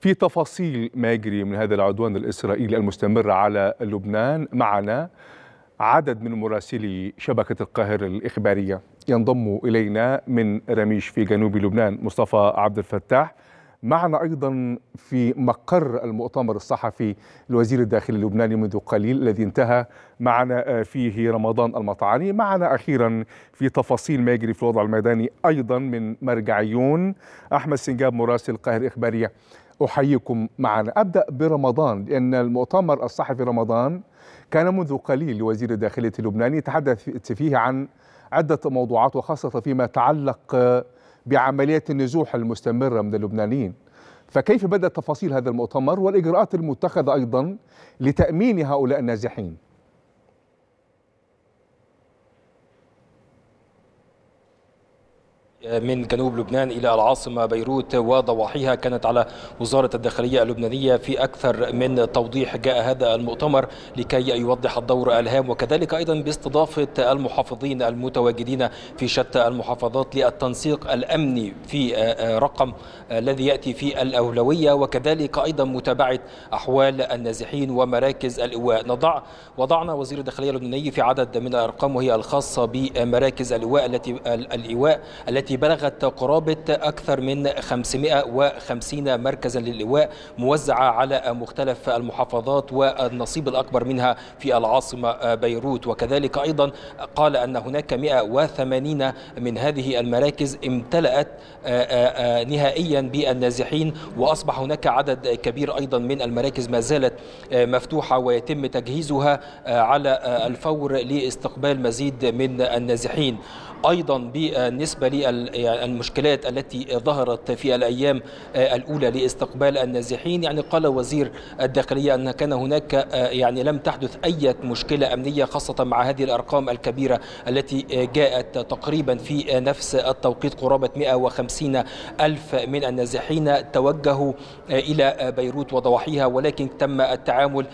في تفاصيل ما يجري من هذا العدوان الإسرائيلي المستمر على لبنان معنا عدد من مراسلي شبكة القاهرة الإخبارية ينضم إلينا من رميش في جنوب لبنان مصطفى عبد الفتاح معنا أيضا في مقر المؤتمر الصحفي لوزير الداخلية اللبناني منذ قليل الذي انتهى معنا آه، فيه رمضان المطعاني معنا أخيرا في تفاصيل ما يجري في الوضع الميداني أيضا من مرجعيون أحمد سنجاب مراسل القاهرة الإخبارية أحييكم معنا أبدأ برمضان لأن المؤتمر الصحفي رمضان كان منذ قليل لوزير الداخلية اللبناني تحدث فيه عن عدة موضوعات وخاصة فيما يتعلق بعملية النزوح المستمرة من اللبنانيين فكيف بدأت تفاصيل هذا المؤتمر والإجراءات المتخذة أيضا لتأمين هؤلاء النازحين من جنوب لبنان إلى العاصمة بيروت وضواحيها كانت على وزارة الداخلية اللبنانية في أكثر من توضيح جاء هذا المؤتمر لكي يوضح الدور الهام وكذلك أيضا باستضافة المحافظين المتواجدين في شتى المحافظات للتنسيق الأمني في آه، آه، رقم آه، الذي يأتي في الأولوية وكذلك أيضا متابعة أحوال النازحين ومراكز الإواء نضع وضعنا وزير الداخلية اللبناني في عدد من الأرقام وهي الخاصة بمراكز الإواء التي الإواء التي التي بلغت قرابة أكثر من 550 مركزا للإواء موزعة على مختلف المحافظات والنصيب الأكبر منها في العاصمة بيروت وكذلك أيضا قال أن هناك 180 من هذه المراكز امتلأت آه، آه، آه، نهائيا بالنازحين وأصبح هناك عدد كبير أيضا من المراكز ما زالت مفتوحة ويتم تجهيزها على الفور لاستقبال مزيد من النازحين ايضا بالنسبه للمشكلات التي ظهرت في الايام الاولى لاستقبال النازحين يعني قال وزير الداخليه ان كان هناك يعني لم تحدث اي مشكله امنيه خاصه مع هذه الارقام الكبيره التي جاءت تقريبا في نفس التوقيت قرابه 150 الف من النازحين توجهوا الى بيروت وضواحيها ولكن تم التعامل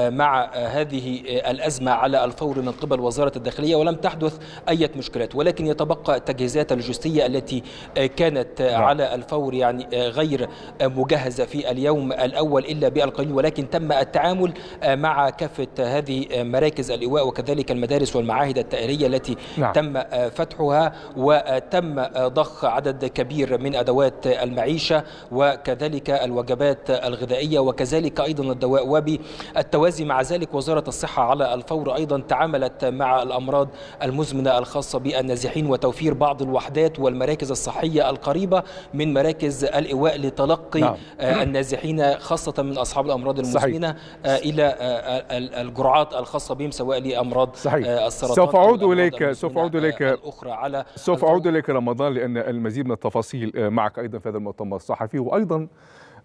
مع هذه الازمه على الفور من قبل وزاره الداخليه ولم تحدث اي مشكلات ولكن يتبقى التجهيزات اللوجستية التي آه، كانت آه، نعم. على الفور يعني آه، غير مجهزة في اليوم الأول إلا بالقليل ولكن تم التعامل مع كافة هذه مراكز الإيواء وكذلك المدارس والمعاهد التأهيلية التي نعم. تم فتحها وتم ضخ عدد كبير من أدوات المعيشة وكذلك الوجبات الغذائية وكذلك أيضا الدواء وبالتوازي مع ذلك وزارة الصحة على الفور أيضا تعاملت مع الأمراض المزمنة الخاصة بأن النازحين وتوفير بعض الوحدات والمراكز الصحية القريبة من مراكز الإيواء لتلقي نعم. آه، النازحين خاصة من أصحاب الأمراض المزمنة آه، إلى آه، الجرعات الخاصة بهم سواء لأمراض صحيح. السرطان سوف أعود إليك سوف أعود إليك الأخرى على سوف أعود إليك رمضان لأن المزيد من التفاصيل معك أيضا في هذا المؤتمر الصحفي وأيضا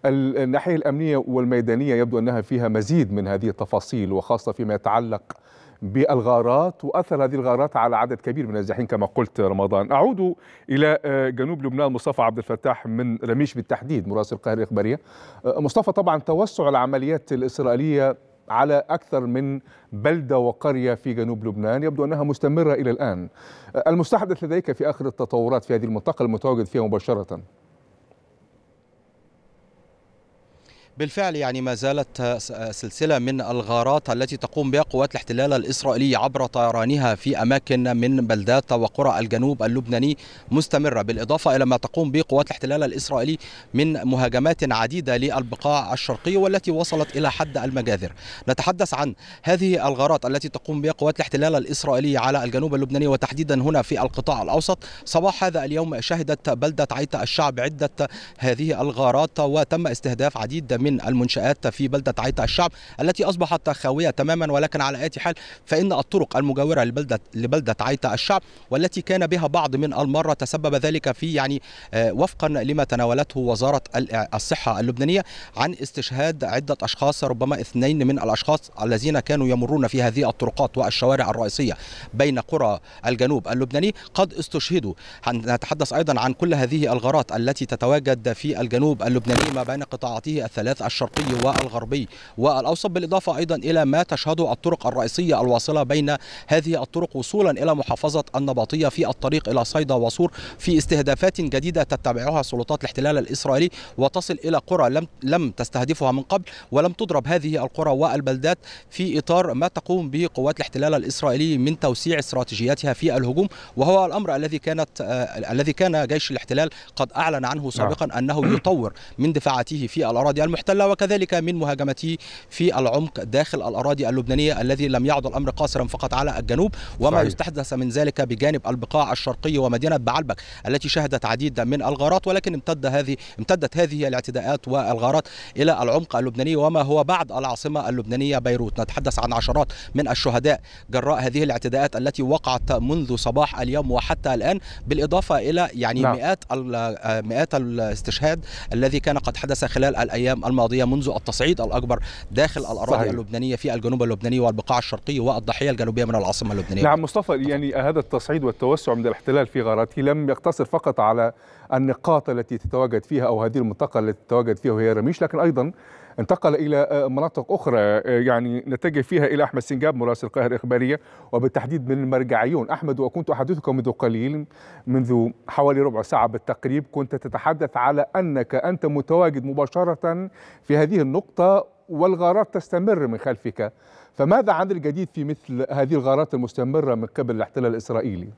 الناحية الأمنية والميدانية يبدو أنها فيها مزيد من هذه التفاصيل وخاصة فيما يتعلق بالغارات واثر هذه الغارات على عدد كبير من النازحين كما قلت رمضان اعود الى آه، جنوب لبنان مصطفى عبد الفتاح من رميش بالتحديد مراسل القاهره الاخباريه آه، مصطفى طبعا توسع العمليات الاسرائيليه على أكثر من بلدة وقرية في جنوب لبنان يبدو أنها مستمرة إلى الآن آه، المستحدث لديك في آخر التطورات في هذه المنطقة المتواجد فيها مباشرة بالفعل يعني ما زالت سلسلة من الغارات التي تقوم بها قوات الاحتلال الإسرائيلي عبر طيرانها في أماكن من بلدات وقرى الجنوب اللبناني مستمرة بالإضافة إلى ما تقوم به قوات الاحتلال الإسرائيلي من مهاجمات عديدة للبقاع الشرقية والتي وصلت إلى حد المجاذر نتحدث عن هذه الغارات التي تقوم بها قوات الاحتلال الإسرائيلي على الجنوب اللبناني وتحديدا هنا في القطاع الأوسط صباح هذا اليوم شهدت بلدة عيتا الشعب عدة هذه الغارات وتم استهداف عديد من من المنشآت في بلدة عيطة الشعب التي أصبحت خاوية تماما ولكن على أي حال فإن الطرق المجاورة لبلدة لبلدة عيطة الشعب والتي كان بها بعض من المرة تسبب ذلك في يعني آه، وفقا لما تناولته وزارة الصحة اللبنانية عن استشهاد عدة أشخاص ربما اثنين من الأشخاص الذين كانوا يمرون في هذه الطرقات والشوارع الرئيسية بين قرى الجنوب اللبناني قد استشهدوا نتحدث أيضا عن كل هذه الغارات التي تتواجد في الجنوب اللبناني ما بين قطاعاته الثلاث الثلاث الشرقي والغربي والأوسط بالإضافة أيضا إلى ما تشهده الطرق الرئيسية الواصلة بين هذه الطرق وصولا إلى محافظة النبطية في الطريق إلى صيدا وصور في استهدافات جديدة تتبعها سلطات الاحتلال الإسرائيلي وتصل إلى قرى لم لم تستهدفها من قبل ولم تضرب هذه القرى والبلدات في إطار ما تقوم به قوات الاحتلال الإسرائيلي من توسيع استراتيجياتها في الهجوم وهو الأمر الذي كانت آه، الذي كان جيش الاحتلال قد أعلن عنه سابقا نعم. أنه يطور من دفاعاته في الأراضي المحتلة المحتلة وكذلك من مهاجمته في العمق داخل الأراضي اللبنانية الذي لم يعد الأمر قاصرا فقط على الجنوب وما صحيح. يستحدث من ذلك بجانب البقاع الشرقي ومدينة بعلبك التي شهدت عديد من الغارات ولكن امتد هذه امتدت هذه الاعتداءات والغارات إلى العمق اللبناني وما هو بعد العاصمة اللبنانية بيروت نتحدث عن عشرات من الشهداء جراء هذه الاعتداءات التي وقعت منذ صباح اليوم وحتى الآن بالإضافة إلى يعني نعم. مئات مئات الاستشهاد الذي كان قد حدث خلال الأيام الماضيه منذ التصعيد الاكبر داخل الاراضي صحيح. اللبنانيه في الجنوب اللبناني والبقاع الشرقيه والضحيه الجنوبيه من العاصمه اللبنانيه. نعم مصطفى يعني هذا التصعيد والتوسع من الاحتلال في غاراتي لم يقتصر فقط على النقاط التي تتواجد فيها او هذه المنطقه التي تتواجد فيها وهي رميش لكن ايضا انتقل إلى آه، مناطق أخرى آه، يعني نتجه فيها إلى أحمد سنجاب مراسل القاهرة الإخبارية وبالتحديد من المرجعيون أحمد وكنت أحدثكم منذ قليل منذ حوالي ربع ساعة بالتقريب كنت تتحدث على أنك أنت متواجد مباشرة في هذه النقطة والغارات تستمر من خلفك فماذا عن الجديد في مثل هذه الغارات المستمرة من قبل الاحتلال الإسرائيلي؟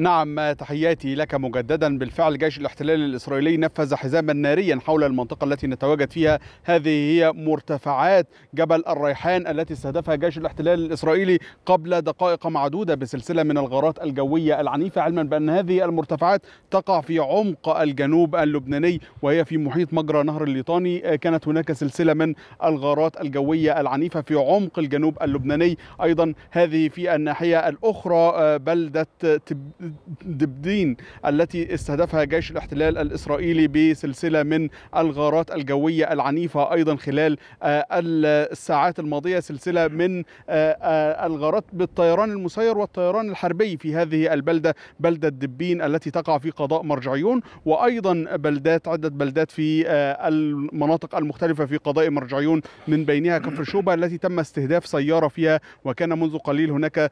نعم تحياتي لك مجددا بالفعل جيش الاحتلال الإسرائيلي نفذ حزاما ناريا حول المنطقة التي نتواجد فيها هذه هي مرتفعات جبل الريحان التي استهدفها جيش الاحتلال الإسرائيلي قبل دقائق معدودة بسلسلة من الغارات الجوية العنيفة علما بأن هذه المرتفعات تقع في عمق الجنوب اللبناني وهي في محيط مجرى نهر الليطاني كانت هناك سلسلة من الغارات الجوية العنيفة في عمق الجنوب اللبناني أيضا هذه في الناحية الأخرى بلدة دبدين التي استهدفها جيش الاحتلال الإسرائيلي بسلسلة من الغارات الجوية العنيفة أيضا خلال آه، الساعات الماضية سلسلة من آه، آه، الغارات بالطيران المسير والطيران الحربي في هذه البلدة بلدة دبين التي تقع في قضاء مرجعيون وأيضا بلدات عدة بلدات في المناطق المختلفة في قضاء مرجعيون من بينها كفر شوبة التي تم استهداف سيارة فيها وكان منذ قليل هناك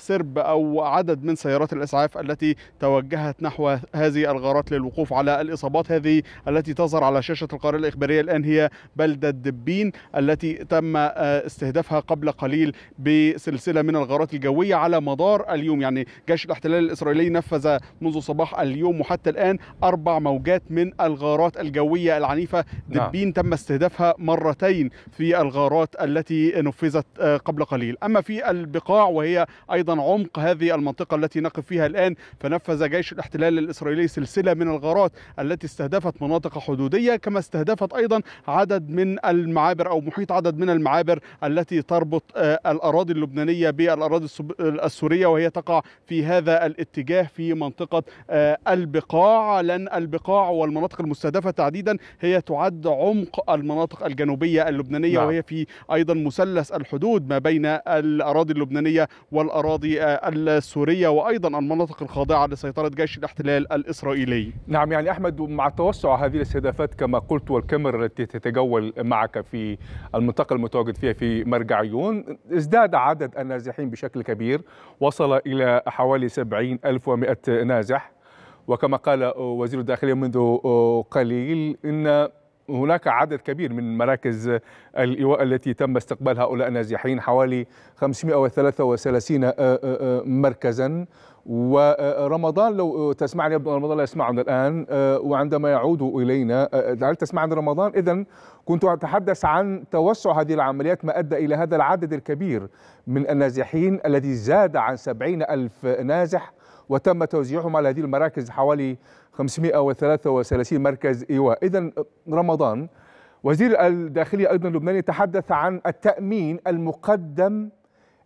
سرب أو عدد من سيارات الأسفل الإسعاف التي توجهت نحو هذه الغارات للوقوف على الإصابات هذه التي تظهر على شاشة القارة الإخبارية الآن هي بلدة دبين التي تم آه، استهدافها قبل قليل بسلسلة من الغارات الجوية على مدار اليوم يعني جيش الاحتلال الإسرائيلي نفذ منذ صباح اليوم وحتى الآن أربع موجات من الغارات الجوية العنيفة نعم. دبين تم استهدافها مرتين في الغارات التي نفذت آه، قبل قليل أما في البقاع وهي أيضا عمق هذه المنطقة التي نقف فيها الآن فنفذ جيش الاحتلال الإسرائيلي سلسلة من الغارات التي استهدفت مناطق حدودية كما استهدفت أيضا عدد من المعابر أو محيط عدد من المعابر التي تربط آه، الأراضي اللبنانية بالأراضي السورية وهي تقع في هذا الاتجاه في منطقة آه، البقاع لأن البقاع والمناطق المستهدفة تحديدا هي تعد عمق المناطق الجنوبية اللبنانية نعم. وهي في أيضا مثلث الحدود ما بين الأراضي اللبنانية والأراضي آه، السورية وأيضا المناطق الخاضعة لسيطرة جيش الاحتلال الإسرائيلي نعم يعني أحمد مع توسع هذه الاستهدافات كما قلت والكاميرا التي تتجول معك في المنطقة المتواجد فيها في مرجعيون عيون ازداد عدد النازحين بشكل كبير وصل إلى حوالي 70 ألف ومئة نازح وكما قال وزير الداخلية منذ قليل إن هناك عدد كبير من مراكز الإيواء التي تم استقبال هؤلاء النازحين حوالي 533 مركزا ورمضان لو تسمعني ابن رمضان لا يسمعنا الآن آه، وعندما يعود إلينا آه، آه، هل تسمعني رمضان إذا كنت أتحدث عن توسع هذه العمليات ما أدى إلى هذا العدد الكبير من النازحين الذي زاد عن سبعين ألف نازح وتم توزيعهم على هذه المراكز حوالي 533 مركز إيواء إذا رمضان وزير الداخلية أيضا اللبناني تحدث عن التأمين المقدم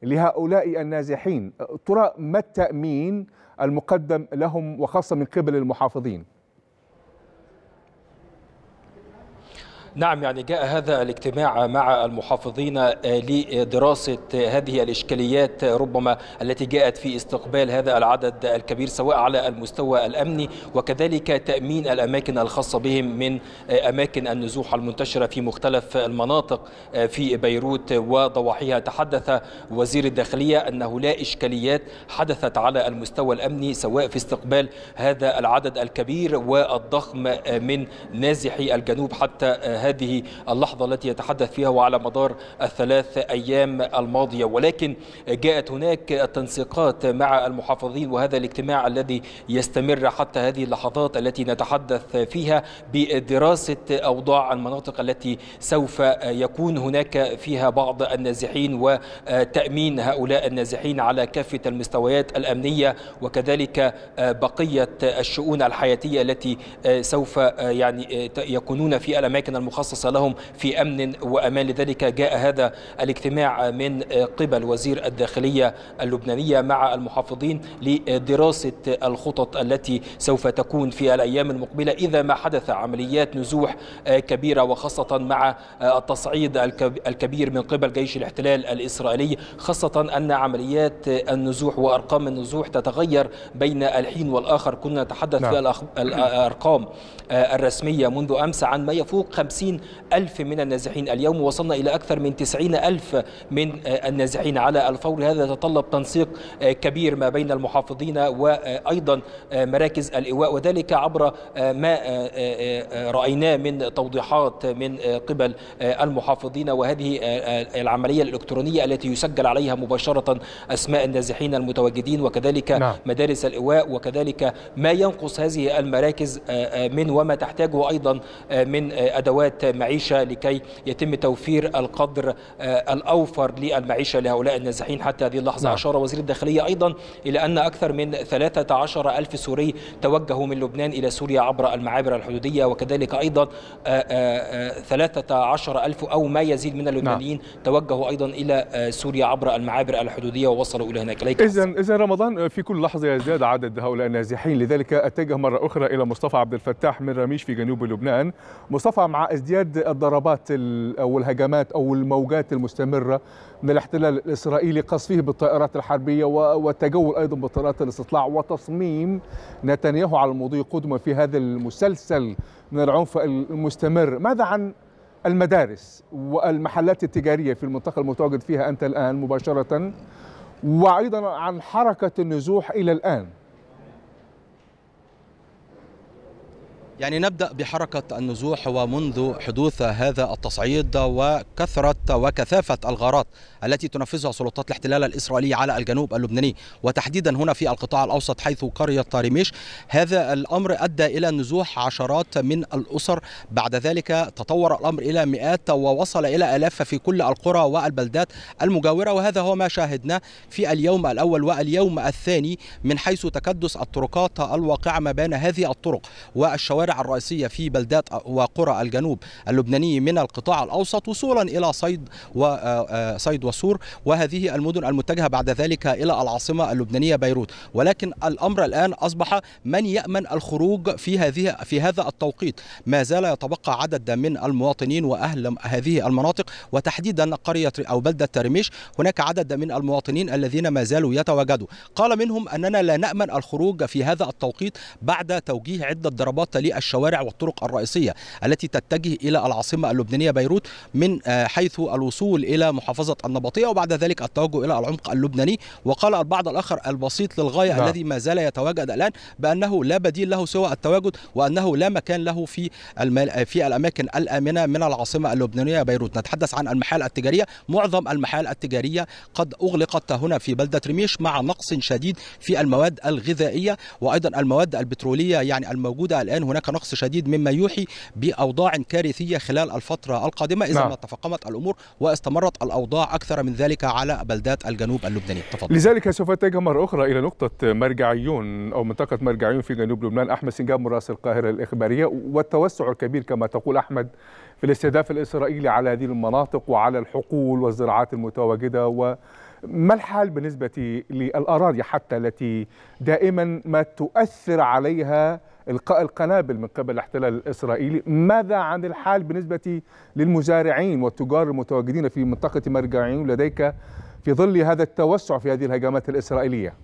لهؤلاء النازحين ترى ما التأمين المقدم لهم وخاصة من قبل المحافظين نعم يعني جاء هذا الاجتماع مع المحافظين آه، لدراسة هذه الإشكاليات آه، ربما التي جاءت في استقبال هذا العدد الكبير سواء على المستوى الأمني وكذلك تأمين الأماكن الخاصة بهم من آه، أماكن النزوح المنتشرة في مختلف المناطق في بيروت وضواحيها تحدث وزير الداخلية أنه لا إشكاليات حدثت على المستوى الأمني سواء في استقبال هذا العدد الكبير والضخم من نازحي الجنوب حتى هذه اللحظة التي يتحدث فيها وعلى مدار الثلاث أيام الماضية ولكن جاءت هناك التنسيقات مع المحافظين وهذا الاجتماع الذي يستمر حتى هذه اللحظات التي نتحدث فيها بدراسة أوضاع المناطق التي سوف يكون هناك فيها بعض النازحين وتأمين هؤلاء النازحين على كافة المستويات الأمنية وكذلك بقية الشؤون الحياتية التي سوف يعني يكونون في الأماكن المختلفة المخصصة لهم في أمن وأمان لذلك جاء هذا الاجتماع من قبل وزير الداخلية اللبنانية مع المحافظين لدراسة الخطط التي سوف تكون في الأيام المقبلة إذا ما حدث عمليات نزوح كبيرة وخاصة مع التصعيد الكبير من قبل جيش الاحتلال الإسرائيلي خاصة أن عمليات النزوح وأرقام النزوح تتغير بين الحين والآخر كنا نتحدث نعم. في الأرقام الرسمية منذ أمس عن ما يفوق 50 50 ألف من النازحين اليوم وصلنا إلى أكثر من 90 ألف من آه، النازحين على الفور هذا يتطلب تنسيق آه، كبير ما بين المحافظين وأيضا آه، مراكز الإيواء وذلك عبر ما رأيناه من توضيحات من قبل المحافظين وهذه العملية الإلكترونية التي يسجل عليها مباشرة أسماء النازحين المتواجدين وكذلك نعم. مدارس الإيواء وكذلك ما ينقص هذه المراكز من وما تحتاجه أيضا من أدوات كرة معيشة لكي يتم توفير القدر آه، الأوفر للمعيشة لهؤلاء النازحين حتى هذه اللحظة نعم. أشار وزير الداخلية أيضا إلى أن أكثر من 13 ألف سوري توجهوا من لبنان إلى سوريا عبر المعابر الحدودية وكذلك أيضا 13 آه، آه، ألف أو ما يزيد من نعم. اللبنانيين نعم. توجهوا أيضا إلى سوريا عبر المعابر الحدودية ووصلوا إلى هناك إذا إذا رمضان في كل لحظة يزداد عدد هؤلاء النازحين لذلك أتجه مرة أخرى إلى مصطفى عبد الفتاح من رميش في جنوب لبنان مصطفى مع ازدياد الضربات او الهجمات او الموجات المستمره من الاحتلال الاسرائيلي قصفه بالطائرات الحربيه والتجول ايضا بطائرات الاستطلاع وتصميم نتنياهو على المضي قدما في هذا المسلسل من العنف المستمر، ماذا عن المدارس والمحلات التجاريه في المنطقه المتواجد فيها انت الان مباشره وايضا عن حركه النزوح الى الان؟ يعني نبدأ بحركة النزوح ومنذ حدوث هذا التصعيد وكثرة وكثافة الغارات التي تنفذها سلطات الاحتلال الإسرائيلي على الجنوب اللبناني وتحديدا هنا في القطاع الأوسط حيث قرية طارميش هذا الأمر أدى إلى نزوح عشرات من الأسر بعد ذلك تطور الأمر إلى مئات ووصل إلى ألاف في كل القرى والبلدات المجاورة وهذا هو ما شاهدناه في اليوم الأول واليوم الثاني من حيث تكدس الطرقات الواقعة ما بين هذه الطرق والشوارع الرئيسية في بلدات وقرى الجنوب اللبناني من القطاع الأوسط وصولا إلى صيد وصيد آه، آه، وسور وهذه المدن المتجهة بعد ذلك إلى العاصمة اللبنانية بيروت ولكن الأمر الآن أصبح من يأمن الخروج في هذه في هذا التوقيت ما زال يتبقى عدد من المواطنين وأهل هذه المناطق وتحديدا قرية أو بلدة رميش هناك عدد من المواطنين الذين ما زالوا يتواجدوا قال منهم أننا لا نأمن الخروج في هذا التوقيت بعد توجيه عدة ضربات للشوارع الشوارع والطرق الرئيسية التي تتجه إلى العاصمة اللبنانية بيروت من آه، حيث الوصول إلى محافظة النبطية وبعد ذلك التوجه إلى العمق اللبناني وقال البعض الآخر البسيط للغاية لا. نعم. الذي ما زال يتواجد الآن بأنه لا بديل له سوى التواجد وأنه لا مكان له في آه، في الأماكن الآمنة من العاصمة اللبنانية بيروت نتحدث عن المحال التجارية معظم المحال التجارية قد أغلقت هنا في بلدة رميش مع نقص شديد في المواد الغذائية وأيضا المواد البترولية يعني الموجودة الآن هناك هناك نقص شديد مما يوحي باوضاع كارثيه خلال الفتره القادمه اذا نعم. ما تفاقمت الامور واستمرت الاوضاع اكثر من ذلك على بلدات الجنوب اللبناني تفضل لذلك سوف اتجه مره اخرى الى نقطه مرجعيون او منطقه مرجعيون في جنوب لبنان احمد سنجاب مراسل القاهره الاخباريه والتوسع الكبير كما تقول احمد في الاستهداف الاسرائيلي على هذه المناطق وعلى الحقول والزراعات المتواجده و ما الحال بالنسبة للأراضي حتى التي دائما ما تؤثر عليها القاء القنابل من قبل الاحتلال الاسرائيلي ماذا عن الحال بالنسبه للمزارعين والتجار المتواجدين في منطقه مرجعين لديك في ظل هذا التوسع في هذه الهجمات الاسرائيليه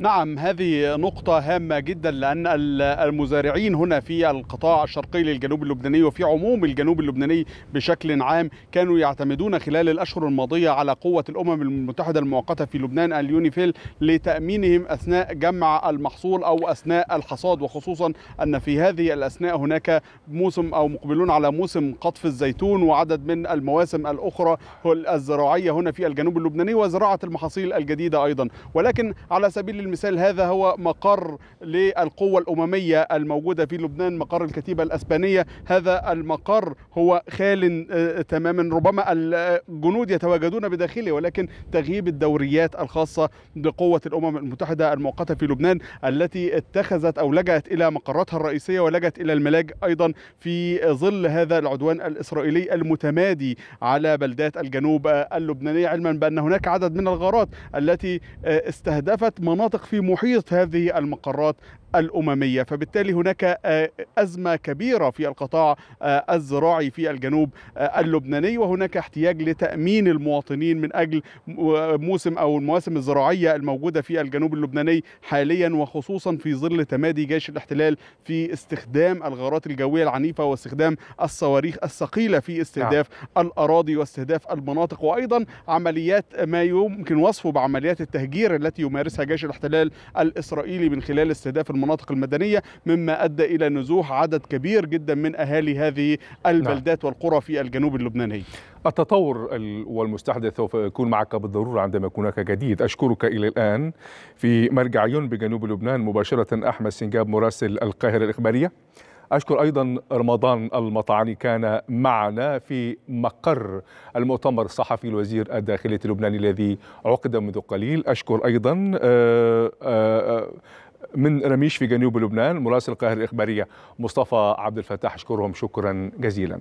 نعم هذه نقطة هامة جدا لأن المزارعين هنا في القطاع الشرقي للجنوب اللبناني وفي عموم الجنوب اللبناني بشكل عام كانوا يعتمدون خلال الأشهر الماضية على قوة الأمم المتحدة المؤقتة في لبنان اليونيفيل لتأمينهم أثناء جمع المحصول أو أثناء الحصاد وخصوصا أن في هذه الأثناء هناك موسم أو مقبلون على موسم قطف الزيتون وعدد من المواسم الأخرى الزراعية هنا في الجنوب اللبناني وزراعة المحاصيل الجديدة أيضا ولكن على سبيل المثال هذا هو مقر للقوة الأممية الموجودة في لبنان مقر الكتيبة الأسبانية هذا المقر هو خال آه، تماما ربما الجنود يتواجدون بداخله ولكن تغييب الدوريات الخاصة بقوة الأمم المتحدة المؤقتة في لبنان التي اتخذت أو لجأت إلى مقراتها الرئيسية ولجأت إلى الملاج أيضا في ظل هذا العدوان الإسرائيلي المتمادي على بلدات الجنوب آه، اللبنانية علما بأن هناك عدد من الغارات التي آه، استهدفت مناطق المناطق في محيط هذه المقرات الأممية فبالتالي هناك آه، أزمة كبيرة في القطاع آه، الزراعي في الجنوب آه، اللبناني وهناك احتياج لتأمين المواطنين من أجل موسم أو المواسم الزراعية الموجودة في الجنوب اللبناني حاليا وخصوصا في ظل تمادي جيش الاحتلال في استخدام الغارات الجوية العنيفة واستخدام الصواريخ الثقيلة في استهداف نعم. الأراضي واستهداف المناطق وأيضا عمليات ما يمكن وصفه بعمليات التهجير التي يمارسها جيش الاحتلال الاحتلال الإسرائيلي من خلال استهداف المناطق المدنية مما أدى إلى نزوح عدد كبير جدا من أهالي هذه البلدات نعم. والقرى في الجنوب اللبناني التطور والمستحدث سوف يكون معك بالضرورة عندما يكون هناك جديد أشكرك إلى الآن في مرجع يون بجنوب لبنان مباشرة أحمد سنجاب مراسل القاهرة الإخبارية أشكر أيضا رمضان المطعني كان معنا في مقر المؤتمر الصحفي لوزير الداخلية اللبناني الذي عقد منذ قليل أشكر أيضا آه، آه، آه، من رميش في جنوب لبنان مراسل القاهرة الإخبارية مصطفى عبد الفتاح أشكرهم شكرا جزيلا